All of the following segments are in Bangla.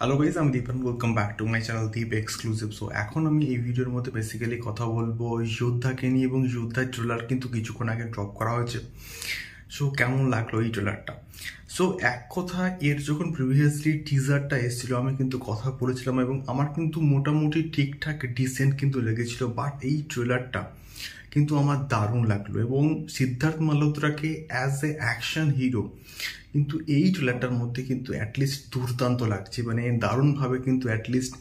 হ্যালো গাইজ আমি Dipan welcome back to my channel Deep exclusive so এখন আমি এই ভিডিওর মধ্যে বেসিক্যালি কথা বলবো যোদ্ধাকে নিয়ে এবং যোদ্ধার ট্রেলার কিন্তু কিছুক্ষণ আগে ড্রপ করা হয়েছে সো কেমন লাগলো এই ট্রেলারটা সো এক কথা এর যখন প্রিভিয়াসলি টিজারটা এসেছিল আমি কিন্তু কথা বলেছিলাম এবং আমার কিন্তু মোটামুটি ঠিকঠাক ডিসেন্ট কিন্তু লেগেছিল বাট এই ট্রেলারটা কিন্তু আমার দারুণ লাগলো এবং সিদ্ধার্থ মালহোত্রাকে অ্যাজ এ অ্যাকশন হিরো কিন্তু এই ট্রেলারটার মধ্যে কিন্তু অ্যাটলিস্ট দুর্দান্ত লাগছে মানে দারুণভাবে কিন্তু অ্যাটলিস্ট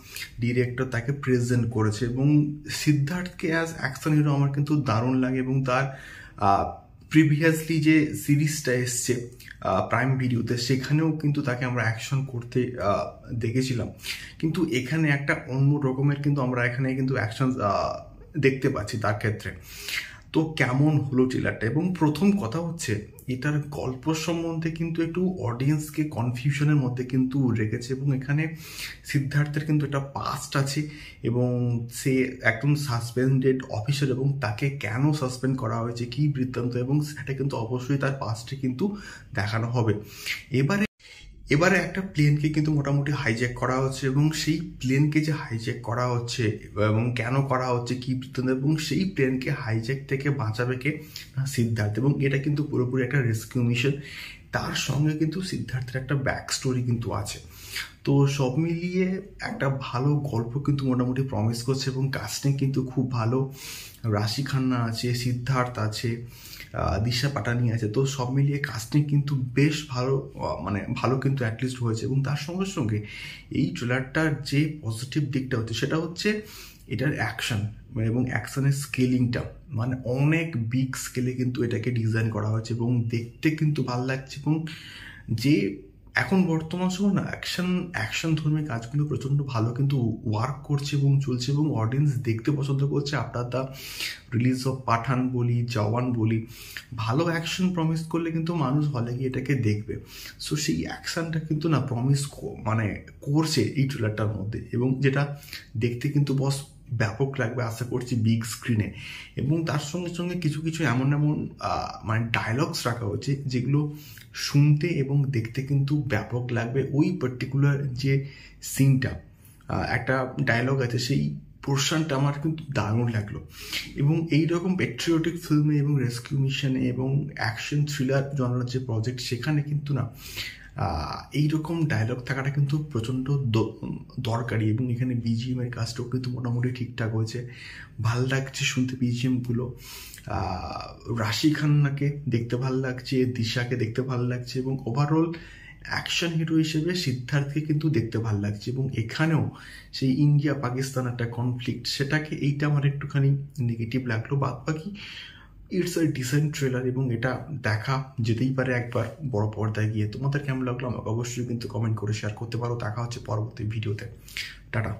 ডিরেক্টর তাকে প্রেজেন্ট করেছে এবং সিদ্ধার্থকে অ্যাজ অ্যাকশন হিরো আমার কিন্তু দারুণ লাগে এবং তার প্রিভিয়াসলি যে সিরিজটা এসছে প্রাইম ভিডিওতে সেখানেও কিন্তু তাকে আমরা অ্যাকশন করতে দেখেছিলাম কিন্তু এখানে একটা অন্য রকমের কিন্তু আমরা এখানে কিন্তু অ্যাকশন দেখতে পাচ্ছি তার ক্ষেত্রে তো কেমন হলো ট্রেলারটা এবং প্রথম কথা হচ্ছে এটার গল্প সম্বন্ধে কিন্তু একটু অডিয়েন্সকে কনফিউশনের মধ্যে কিন্তু রেখেছে এবং এখানে সিদ্ধার্থের কিন্তু একটা পাস্ট আছে এবং সে একদম সাসপেন্ডেড অফিসার এবং তাকে কেন সাসপেন্ড করা হয়েছে কী বৃত্তান্ত এবং সেটা কিন্তু অবশ্যই তার পাস্টে কিন্তু দেখানো হবে এবারে এবারে একটা প্লেনকে কিন্তু মোটামুটি হাইজ্যাক করা হচ্ছে এবং সেই প্লেনকে যে হাইজ্যাক করা হচ্ছে এবং কেন করা হচ্ছে কী বৃত্তান্ত এবং সেই প্লেনকে হাইজ্যাক থেকে বাঁচাবে কে না সিদ্ধার্থ এবং এটা কিন্তু পুরোপুরি একটা রেস্কিউ মিশন তার সঙ্গে কিন্তু সিদ্ধার্থের একটা ব্যাক স্টোরি কিন্তু আছে তো সব মিলিয়ে একটা ভালো গল্প কিন্তু মোটামুটি প্রমিস করছে এবং কাস্টিং কিন্তু খুব ভালো রাশি খান্না আছে সিদ্ধার্থ আছে দিশা পাটানি আছে তো সব মিলিয়ে কাস্টিং কিন্তু বেশ ভালো মানে ভালো কিন্তু অ্যাটলিস্ট হয়েছে এবং তার সঙ্গে সঙ্গে এই ট্রেলারটার যে পজিটিভ দিকটা হচ্ছে সেটা হচ্ছে এটার অ্যাকশন এবং অ্যাকশনের স্কেলিংটা মানে অনেক বিগ স্কেলে কিন্তু এটাকে ডিজাইন করা হয়েছে এবং দেখতে কিন্তু ভাল লাগছে এবং যে এখন বর্তমান সময় না অ্যাকশন অ্যাকশন ধর্মী কাজগুলো প্রচণ্ড ভালো কিন্তু ওয়ার্ক করছে এবং চলছে এবং অডিয়েন্স দেখতে পছন্দ করছে আপনার দা রিলিজ অফ পাঠান বলি জওয়ান বলি ভালো অ্যাকশন প্রমিস করলে কিন্তু মানুষ হলে গিয়ে এটাকে দেখবে সো সেই অ্যাকশনটা কিন্তু না প্রমিস মানে করছে এই ট্রেলারটার মধ্যে এবং যেটা দেখতে কিন্তু বস ব্যাপক লাগবে আশা করছি বিগ স্ক্রিনে এবং তার সঙ্গে সঙ্গে কিছু কিছু এমন এমন মানে ডায়লগস রাখা হয়েছে যেগুলো শুনতে এবং দেখতে কিন্তু ব্যাপক লাগবে ওই পার্টিকুলার যে সিনটা একটা ডায়লগ আছে সেই পোর্শনটা আমার কিন্তু দারুণ লাগলো এবং এই রকম পেট্রিওটিক ফিল্মে এবং রেস্কিউ মিশনে এবং অ্যাকশন থ্রিলার জনরার যে প্রজেক্ট সেখানে কিন্তু না এই রকম ডায়লগ থাকাটা কিন্তু প্রচণ্ড দরকারি এবং এখানে এর কাজটাও কিন্তু মোটামুটি ঠিকঠাক হয়েছে ভাল লাগছে শুনতে বিজিএমগুলো রাশি খান্নাকে দেখতে ভাল লাগছে দিশাকে দেখতে ভাল লাগছে এবং ওভারঅল অ্যাকশন হিরো হিসেবে সিদ্ধার্থকে কিন্তু দেখতে ভাল লাগছে এবং এখানেও সেই ইন্ডিয়া পাকিস্তান একটা কনফ্লিক্ট সেটাকে এইটা আমার একটুখানি নেগেটিভ লাগলো বাদ বাকি ইটস আ ডিসেন্ট ট্রেলার এবং এটা দেখা যেতেই পারে একবার বড় পর্দায় গিয়ে তোমাদের কেমন লাগলো আমাকে অবশ্যই কিন্তু কমেন্ট করে শেয়ার করতে পারো দেখা হচ্ছে পরবর্তী ভিডিওতে টাটা